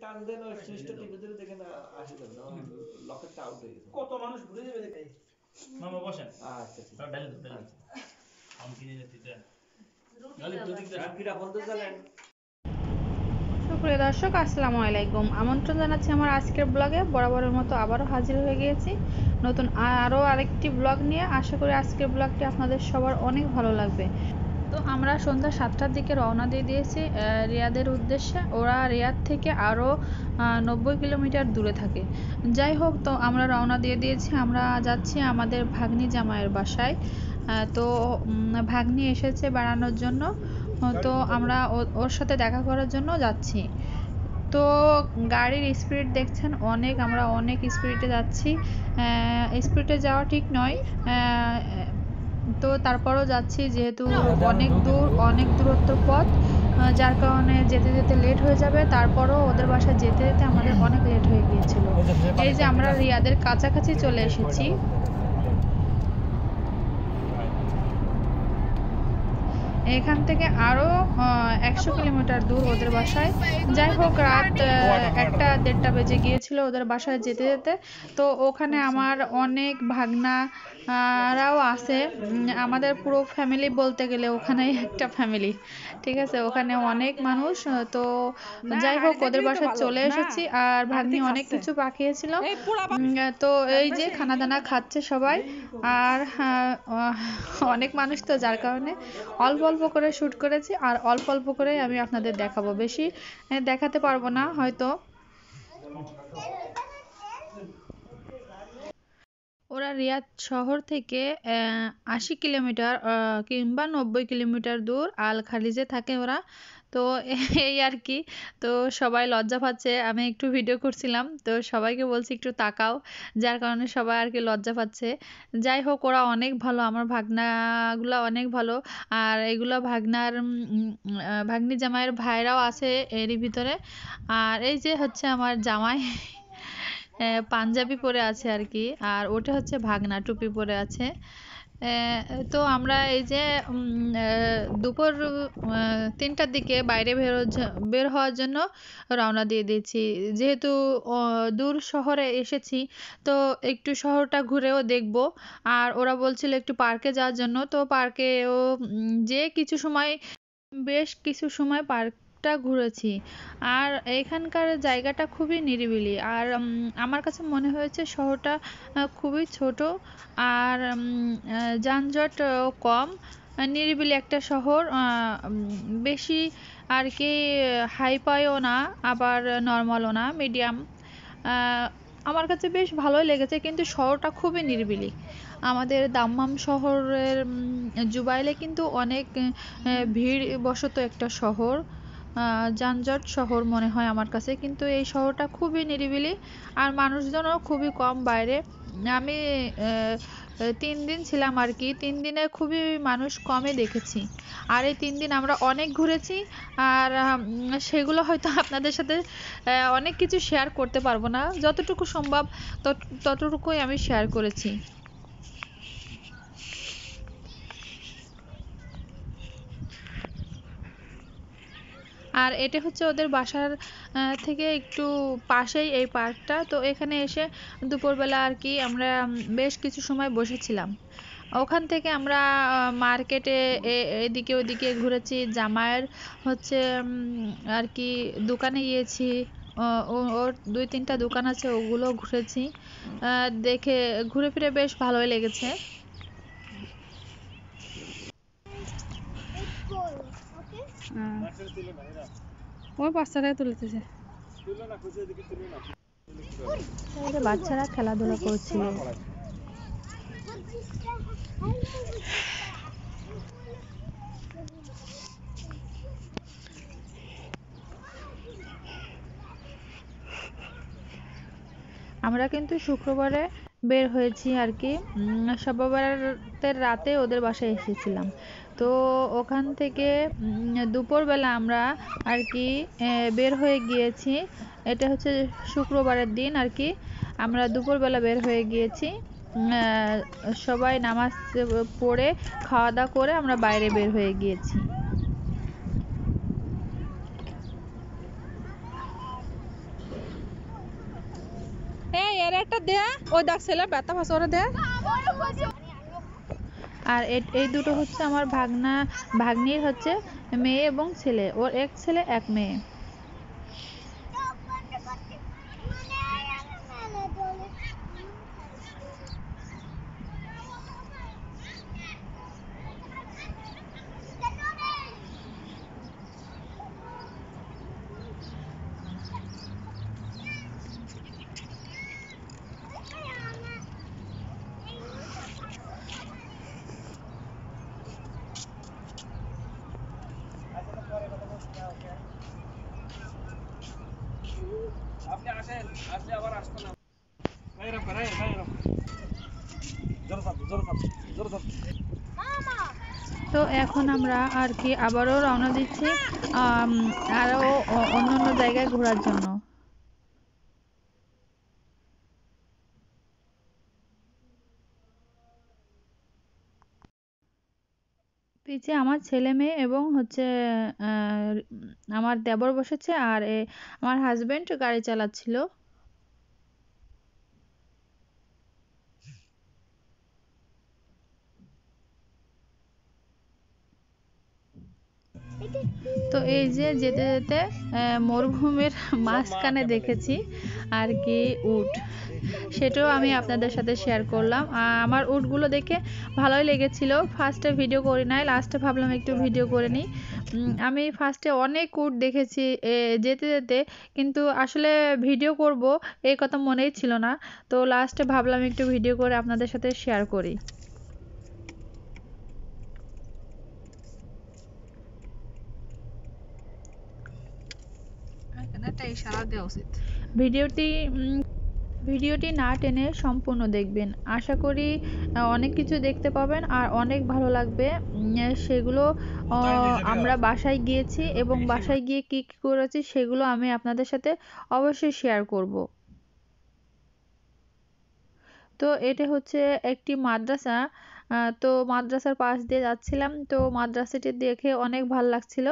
টান দেন ওই ভিতরে দেখেন আসে যাবে লকেটটা আউট হয়ে গেছে কত মানুষ ঘুরে যাবে মামা বসেন আচ্ছা ঠিক আছে আমি কিনে নিতে দেন আচ্ছা। সুপ্রিয় দর্শক আসসালামু আলাইকুম আমন্ত্রণ জানাচ্ছি আমার আজকের ব্লগে বরাবরের মতো আবারও হাজির হয়ে গিয়েছি নতুন আরও আরেকটি ব্লগ নিয়ে আশা করি আজকের ব্লগটি আপনাদের সবার অনেক ভালো লাগবে তো আমরা সন্ধ্যা সাতটার দিকে রওনা দিয়ে দিয়েছি রিয়াদের উদ্দেশ্যে ওরা রিয়াদ থেকে আরও নব্বই কিলোমিটার দূরে থাকে যাই হোক তো আমরা রওনা দিয়ে দিয়েছি আমরা যাচ্ছি আমাদের ভাগ্নি জামাইয়ের বাসায় তো ভাগ্নি এসেছে বেড়ানোর জন্য তো আমরা ওর সাথে দেখা করার জন্য যাচ্ছি তো গাড়ির স্পিড দেখছেন অনেক আমরা অনেক স্পিডে যাচ্ছি স্পিডে যাওয়া ঠিক নয় তো তারপরও যাচ্ছি যেহেতু অনেক দূর অনেক দূরত্ব পথ যার কারণে যেতে যেতে লেট হয়ে যাবে তারপরও ওদের বাসায় যেতে যেতে আমাদের অনেক লেট হয়ে গিয়েছিল এই যে আমরা রিয়াদের কাছাকাছি চলে এসেছি এখান থেকে আরও একশো কিলোমিটার দূর ওদের বাসায় যাই হোক রাত একটা দেড়টা বেজে গিয়েছিল ওদের বাসায় যেতে যেতে তো ওখানে আমার অনেক ভাগনারাও আছে আমাদের পুরো ফ্যামিলি বলতে গেলে ওখানে একটা ফ্যামিলি ঠিক আছে ওখানে অনেক মানুষ তো যাই হোক ওদের বাসায় চলে এসেছি আর ভাগ্নি অনেক কিছু পাকিয়েছিল তো এই যে খানা দানা খাচ্ছে সবাই আর হ্যাঁ, অনেক মানুষ তো যার কারণে অল্প অল্প অল্প করে শ্যুট করেছি আর অল্প অল্প করে আমি আপনাদের দেখাবো বেশি দেখাতে পারবো না হয়তো ওরা রিয়াদ শহর থেকে আশি কিলোমিটার কিংবা নব্বই কিলোমিটার দূর আল খালিজে থাকে ওরা তো এই আর কি তো সবাই লজ্জা পাচ্ছে আমি একটু ভিডিও করছিলাম তো সবাইকে বলছি একটু তাকাও যার কারণে সবাই আর কি লজ্জা পাচ্ছে যাই হোক ওরা অনেক ভালো আমার ভাগনাগুলো অনেক ভালো আর এগুলো ভাগনার ভাগ্নি জামাইয়ের ভাইরাও আছে এরই ভিতরে আর এই যে হচ্ছে আমার জামাই পাঞ্জাবি পরে আছে আর কি আর ওটা হচ্ছে ভাগনা টুপি পরে আছে তো আমরা এই যে দুপুর তিনটার দিকে বাইরে বের বের হওয়ার জন্য রওনা দিয়ে দিয়েছি যেহেতু দূর শহরে এসেছি তো একটু শহরটা ঘুরেও দেখব আর ওরা বলছিল একটু পার্কে যাওয়ার জন্য তো পার্কেও যে কিছু সময় বেশ কিছু সময় পার্ক সবটা ঘুরেছি আর এখানকার জায়গাটা খুবই নিরিবিলি আর আমার কাছে মনে হয়েছে শহরটা খুবই ছোট আর যানজট কম নিরিবিলি একটা শহর বেশি আর কি হাইফাইও না আবার নর্মালও না মিডিয়াম আমার কাছে বেশ ভালোই লেগেছে কিন্তু শহরটা খুবই নিরিবিলি আমাদের দাম্মাম শহরের জুবাইলে কিন্তু অনেক ভিড় বসত একটা শহর যানজট শহর মনে হয় আমার কাছে কিন্তু এই শহরটা খুবই নিরিবিলি আর মানুষজনও খুবই কম বাইরে আমি তিন দিন ছিলাম আর কি তিন দিনে খুবই মানুষ কমে দেখেছি আর এই তিন দিন আমরা অনেক ঘুরেছি আর সেগুলো হয়তো আপনাদের সাথে অনেক কিছু শেয়ার করতে পারবো না যতটুকু সম্ভব ততটুকুই আমি শেয়ার করেছি আর এটা হচ্ছে ওদের বাসার থেকে একটু পাশেই এই পার্কটা তো এখানে এসে দুপুরবেলা আর কি আমরা বেশ কিছু সময় বসেছিলাম ওখান থেকে আমরা মার্কেটে এদিকে ওদিকে ঘুরেছি জামাইয়ের হচ্ছে আর কি দোকানে গিয়েছি ওর দুই তিনটা দোকান আছে ওগুলো ঘুরেছি দেখে ঘুরে ফিরে বেশ ভালোই লেগেছে ওই বাচ্চারাই তুলতেছে বাচ্চারা খেলাধুলা করছিল আমরা কিন্তু শুক্রবারে বের হয়েছি আর কি শোভাবারাতের রাতে ওদের বাসায় এসেছিলাম তো ওখান থেকে দুপুরবেলা আমরা আর কি বের হয়ে গিয়েছি এটা হচ্ছে শুক্রবারের দিন আর কি আমরা দুপুরবেলা বের হয়ে গিয়েছি সবাই নামাজ পড়ে খাওয়া দাওয়া করে আমরা বাইরে বের হয়ে গিয়েছি এই এর একটা দে ওই দেখ ছেলে ব্যথা ফাঁস ওরা দে আর এই দুটো হচ্ছে আমার ভাগনা ভাগ্নির হচ্ছে মেয়ে এবং ছেলে ওর এক ছেলে এক মেয়ে তো এখন আমরা আর কি আবারও রওনা দিচ্ছি আরো অন্য অন্য জায়গায় ঘোরার জন্য পিছিয়ে আমার ছেলে মেয়ে এবং হচ্ছে আমার দেবর বসেছে আর আমার হাজবেন্ড গাড়ি চালাচ্ছিল তো এই যে যেতে যেতে মরুভূমির মাঝখানে দেখেছি আর কি উট সেটাও আমি আপনাদের সাথে শেয়ার করলাম আমার উটগুলো দেখে ভালোই লেগেছিল ফার্স্টে ভিডিও করি নাই লাস্টে ভাবলাম একটু ভিডিও করে নিই আমি ফার্স্টে অনেক উট দেখেছি যেতে যেতে কিন্তু আসলে ভিডিও করব এই কথা মনেই ছিল না তো লাস্টে ভাবলাম একটু ভিডিও করে আপনাদের সাথে শেয়ার করি ইশারা দেওয়া উচিত ভিডিওটি ভিডিওটি না টেনে সম্পূর্ণ দেখবেন আশা করি অনেক কিছু দেখতে পাবেন আর অনেক ভালো লাগবে সেগুলো আমরা বাসায় গিয়েছি এবং বাসায় গিয়ে কী কী করেছি সেগুলো আমি আপনাদের সাথে অবশ্যই শেয়ার করব তো এটা হচ্ছে একটি মাদ্রাসা তো মাদ্রাসার পাশ দিয়ে যাচ্ছিলাম তো মাদ্রাসাটি দেখে অনেক ভাল লাগছিল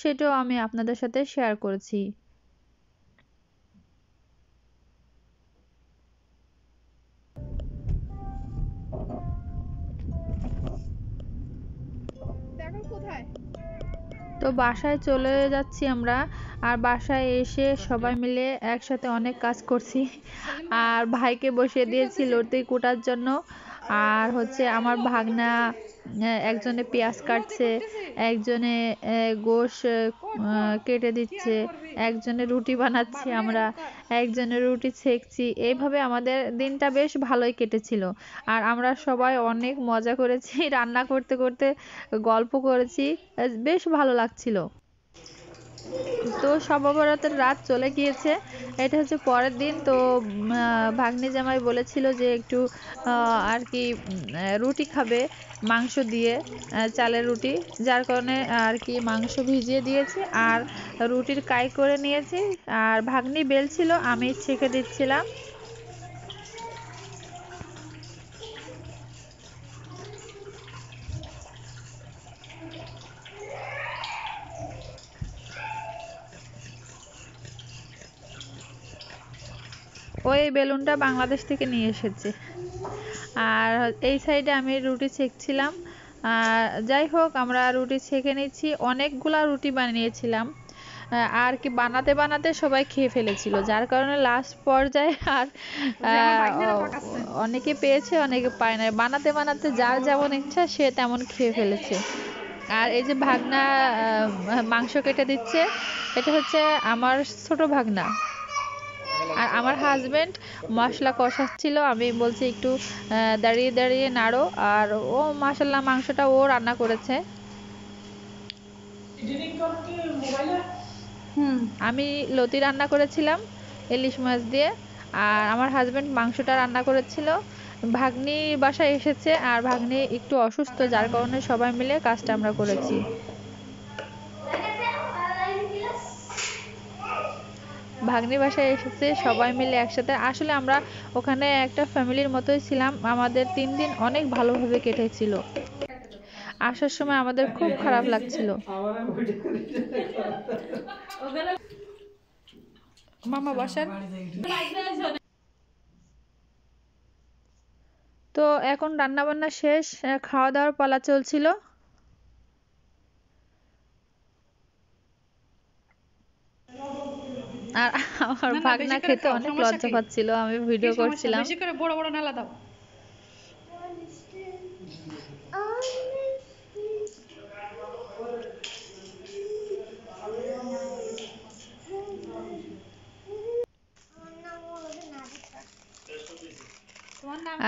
সেটাও আমি আপনাদের সাথে শেয়ার করেছি তো বাসায় চলে যাচ্ছি আমরা আর বাসায় এসে সবাই মিলে একসাথে অনেক কাজ করছি আর ভাইকে বসিয়ে দিয়েছি লড়তে কোটার জন্য আর হচ্ছে আমার ভাগনা হ্যাঁ, একজনে পেঁয়াজ কাটছে একজনে গোশ কেটে দিচ্ছে একজনে রুটি বানাচ্ছি আমরা একজনে রুটি ছেঁকছি এইভাবে আমাদের দিনটা বেশ ভালোই কেটেছিল আর আমরা সবাই অনেক মজা করেছি রান্না করতে করতে গল্প করেছি বেশ ভালো লাগছিল তো সর্বভারতের রাত চলে গিয়েছে এটা হচ্ছে পরের দিন তো ভাগ্নি জামাই বলেছিল যে একটু আর কি রুটি খাবে মাংস দিয়ে চালের রুটি যার কারণে আর কি মাংস ভিজিয়ে দিয়েছি আর রুটির কাই করে নিয়েছি আর ভাগ্নি বেলছিল আমি ছেঁকে দিচ্ছিলাম ওই বেলুন বেলুনটা বাংলাদেশ থেকে নিয়ে এসেছে আর এই সাইডে আমি রুটি ছেঁকছিলাম আর যাই হোক আমরা রুটি ছেঁকে নিচ্ছি অনেকগুলা রুটি বানিয়েছিলাম আর কি বানাতে বানাতে সবাই খেয়ে ফেলেছিল যার কারণে লাস্ট পর্যায়ে আর অনেকে পেয়েছে অনেকে পায় না বানাতে বানাতে যার যেমন ইচ্ছা সে তেমন খেয়ে ফেলেছে আর এই যে ভাগনা মাংস কেটে দিচ্ছে এটা হচ্ছে আমার ছোট ভাগনা আর আমার হাজব্যান্ড মশলা কষাচ্ছিল আমি বলছি একটু দাঁড়িয়ে দাঁড়িয়ে নাড়ো আর ও মশলা মাংসটা ও রান্না করেছে হুম আমি লতি রান্না করেছিলাম ইলিশ মাছ দিয়ে আর আমার হাজব্যান্ড মাংসটা রান্না করেছিল ভাগ্নি বাসায় এসেছে আর ভাগ্নি একটু অসুস্থ যার কারণে সবাই মিলে কাজটা আমরা করেছি ভাগ্নে বাসায় এসেছে সবাই মিলে একসাথে আসলে আমরা ওখানে একটা ফ্যামিলির মতোই ছিলাম আমাদের তিন দিন অনেক ভালোভাবে কেটেছিল আসার সময় আমাদের খুব খারাপ লাগছিল মামা বসান তো এখন রান্নাবান্না শেষ খাওয়া দাওয়ার পালা চলছিল আর আমার ভাগনা খেতে অনেক লজ্জা পাচ্ছিল আমি ভিডিও করছিলাম বেশি করে বড় বড় নালা দাও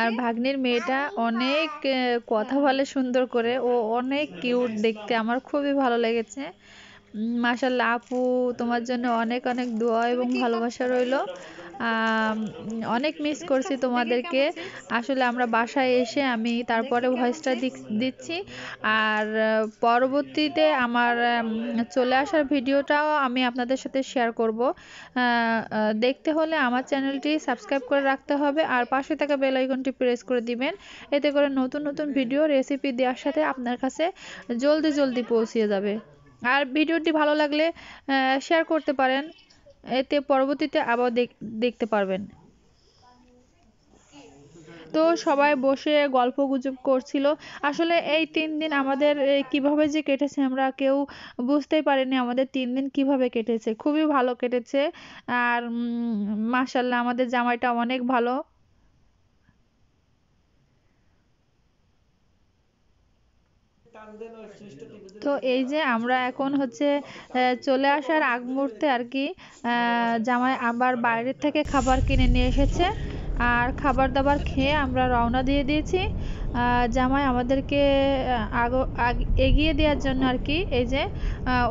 আর ভাগ্নের মেয়েটা অনেক কথা বলে সুন্দর করে ও অনেক কিউট দেখতে আমার খুবই ভালো লেগেছে মাশাল্লাহ আপু তোমার জন্য অনেক অনেক দোয়া এবং ভালোবাসা রইল অনেক মিস করছি তোমাদেরকে আসলে আমরা বাসায় এসে আমি তারপরে ভয়েসটা দিচ্ছি আর পরবর্তীতে আমার চলে আসার ভিডিওটাও আমি আপনাদের সাথে শেয়ার করব দেখতে হলে আমার চ্যানেলটি সাবস্ক্রাইব করে রাখতে হবে আর পাশে থাকা বেল প্রেস করে দিবেন এতে করে নতুন নতুন ভিডিও রেসিপি দেওয়ার সাথে আপনার কাছে জলদি জলদি পৌঁছে যাবে আর ভিডিওটি ভালো লাগলে শেয়ার করতে পারেন এতে পরবর্তীতে আবার দেখতে পারবেন তো সবাই বসে গল্প গুজব করছিল আসলে এই তিন দিন আমাদের কিভাবে যে কেটেছে আমরা কেউ বুঝতেই পারিনি আমাদের তিন দিন কিভাবে কেটেছে খুবই ভালো কেটেছে আর মাসাল্লাহ আমাদের জামাইটা অনেক ভালো তো এই যে আমরা এখন হচ্ছে চলে আসার আগ মুহূর্তে আর কি জামাই আবার বাইরের থেকে খাবার কিনে নিয়ে এসেছে আর খাবার দাবার খেয়ে আমরা রওনা দিয়ে দিয়েছি জামাই আমাদেরকে এগিয়ে দেওয়ার জন্য আর কি এই যে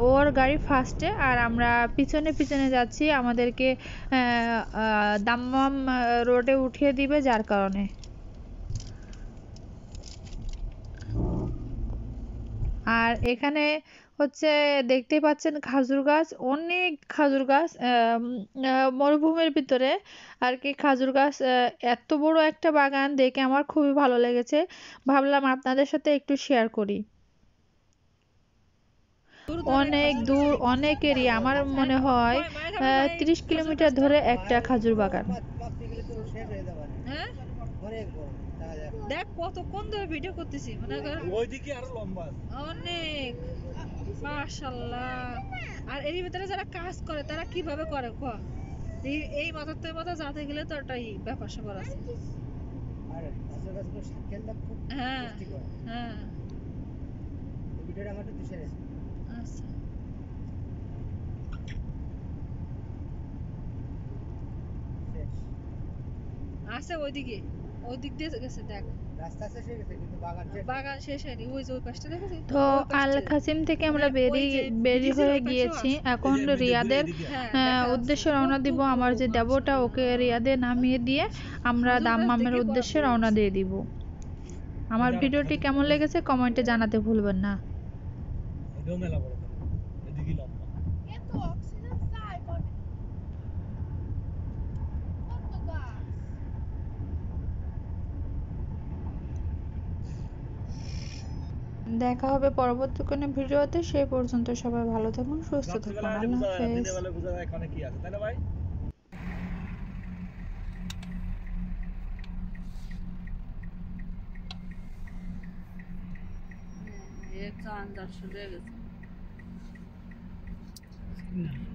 ওর গাড়ি ফার্স্টে আর আমরা পিছনে পিছনে যাচ্ছি আমাদেরকে দাম্মাম রোডে উঠিয়ে দিবে যার কারণে আর এখানে হচ্ছে দেখতেই পাচ্ছেন খাজুর গাছ অনেক খাজুর গাছ মরুভূমির ভিতরে আর কি খাজুর গাছ এত বড় একটা বাগান দেখে আমার খুবই ভালো লেগেছে ভাবলাম আপনাদের সাথে একটু শেয়ার করি অনেক দূর অনেক এরিয়া আমার মনে হয় তিরিশ কিলোমিটার ধরে একটা খাজুর বাগান হ্যাঁ দেখ কতক্ষণ ধরে ভিডিও করতেছি মনে কর ওইদিকে আরো লম্বা অনেক মাশাআল্লাহ আর এর ভিতরে যারা কাজ করে তারা কিভাবে করে কো এই এই মাথাতে মাথা যাতে গেলে তো এটাই ব্যাপার স্যাপার আছে হ্যাঁ হ্যাঁ ভিডিওটা আমার একটু শেয়ার আচ্ছা আছে ওইদিকে ওই দিয়ে গেছে দেখ বাগান শেষ হয়নি ওই যে ওই পাশটা দেখেছিস তো আল কাসিম থেকে মানে আমরা বেরিয়ে বেরি হয়ে গিয়েছি এখন হ্যাঁ, রিয়াদের হ্যাঁ, হ্যাঁ, উদ্দেশ্যে রওনা দিব আমার যে দেবটা ওকে রিয়াদে নামিয়ে দিয়ে আমরা দাম্মামের উদ্দেশ্যে রওনা দিয়ে দিব আমার ভিডিওটি কেমন লেগেছে কমেন্টে জানাতে ভুলবেন না দেখা হবে পরবর্তী কোনো ভিডিওতে সে পর্যন্ত সবাই ভালো থাকুন সুস্থ থাকুন আল্লাহ হাফেজ एक सौ अंदर शुरू हो गया